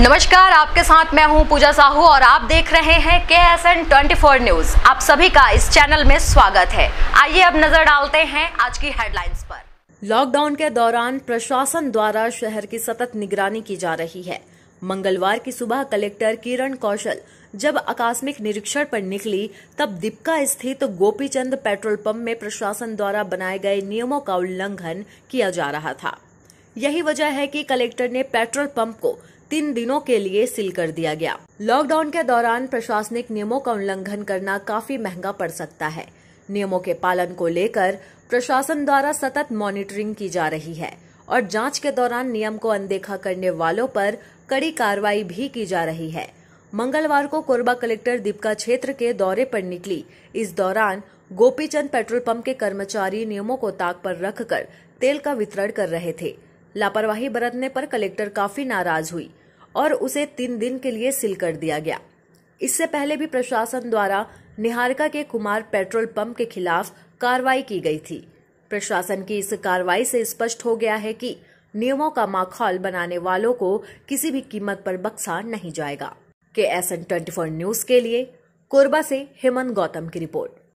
नमस्कार आपके साथ मैं हूं पूजा साहू और आप देख रहे हैं के S N twenty four news आप सभी का इस चैनल में स्वागत है आइए अब नजर डालते हैं आज की हेडलाइंस पर लॉकडाउन के दौरान प्रशासन द्वारा शहर की सतत निगरानी की जा रही है मंगलवार की सुबह कलेक्टर किरण कौशल जब आकस्मिक निरीक्षण पर निकली तब दीपका स्थित तो गोपीचंद पेट्रोल पंप में प्रशासन द्वारा बनाए गए नियमों का उल्लंघन किया जा रहा था यही वजह है कि कलेक्टर ने पेट्रोल पंप को तीन दिनों के लिए सील कर दिया गया लॉकडाउन के दौरान प्रशासनिक नियमों का उल्लंघन करना काफी महंगा पड़ सकता है नियमों के पालन को लेकर प्रशासन द्वारा सतत मॉनिटरिंग की जा रही है और जांच के दौरान नियम को अनदेखा करने वालों पर कड़ी कार्रवाई भी की जा रही है मंगलवार को कोरबा कलेक्टर दीपिका क्षेत्र के दौरे पर निकली इस दौरान गोपीचंद पेट्रोल पंप के कर्मचारी नियमों को ताक पर रखकर तेल का वितरण कर रहे थे लापरवाही बरतने पर कलेक्टर काफी नाराज हुई और उसे तीन दिन के लिए सील कर दिया गया इससे पहले भी प्रशासन द्वारा निहारिका के कुमार पेट्रोल पंप के खिलाफ कार्रवाई की गई थी प्रशासन की इस कार्रवाई से स्पष्ट हो गया है कि नियमों का माखौल बनाने वालों को किसी भी कीमत पर बक्सा नहीं जाएगा के एस एन ट्वेंटी न्यूज के लिए कोरबा से हेमंत गौतम की रिपोर्ट